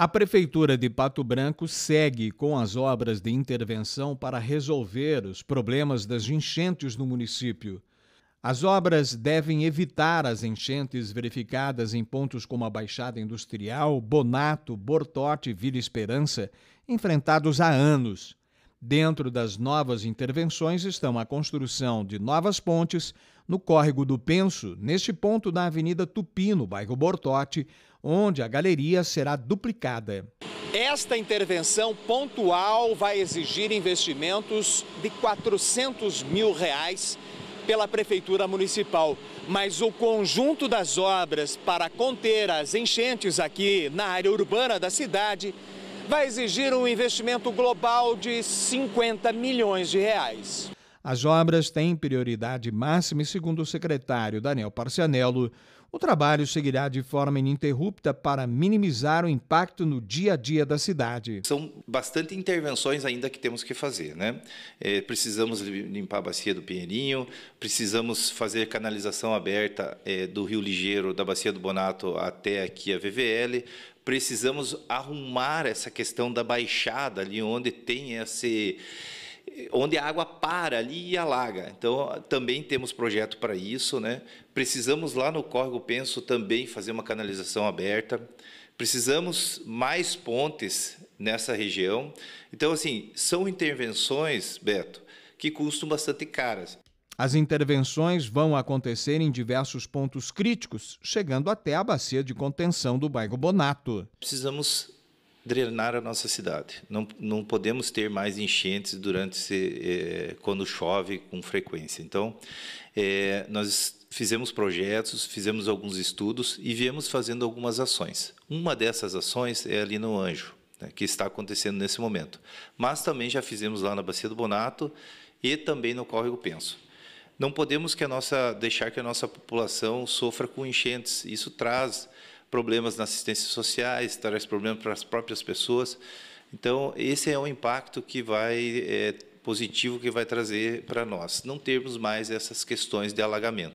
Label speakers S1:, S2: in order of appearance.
S1: A Prefeitura de Pato Branco segue com as obras de intervenção para resolver os problemas das enchentes no município. As obras devem evitar as enchentes verificadas em pontos como a Baixada Industrial, Bonato, Bortote e Vila Esperança, enfrentados há anos. Dentro das novas intervenções estão a construção de novas pontes no córrego do Penso, neste ponto da Avenida Tupi, no bairro Bortote, onde a galeria será duplicada. Esta intervenção pontual vai exigir investimentos de 400 mil reais pela Prefeitura Municipal. Mas o conjunto das obras para conter as enchentes aqui na área urbana da cidade vai exigir um investimento global de 50 milhões de reais. As obras têm prioridade máxima e, segundo o secretário Daniel Parcianello, o trabalho seguirá de forma ininterrupta para minimizar o impacto no dia a dia da cidade. São
S2: bastante intervenções ainda que temos que fazer. Né? É, precisamos limpar a bacia do Pinheirinho, precisamos fazer canalização aberta é, do Rio Ligeiro, da bacia do Bonato até aqui a VVL, precisamos arrumar essa questão da baixada ali onde tem esse onde a água para ali e alaga. Então, também temos projeto para isso. Né? Precisamos lá no Córrego Penso também fazer uma canalização aberta. Precisamos mais pontes nessa região. Então, assim, são intervenções, Beto, que custam bastante caras.
S1: As intervenções vão acontecer em diversos pontos críticos, chegando até a bacia de contenção do bairro Bonato.
S2: Precisamos drenar a nossa cidade. Não, não podemos ter mais enchentes durante é, quando chove com frequência. Então, é, nós fizemos projetos, fizemos alguns estudos e viemos fazendo algumas ações. Uma dessas ações é ali no Anjo, né, que está acontecendo nesse momento. Mas também já fizemos lá na Bacia do Bonato e também no Córrego Penso. Não podemos que a nossa, deixar que a nossa população sofra com enchentes. Isso traz problemas na assistência sociais, traz problemas para as próprias pessoas. Então, esse é um impacto que vai é, positivo que vai trazer para nós, não termos mais essas questões de alagamento.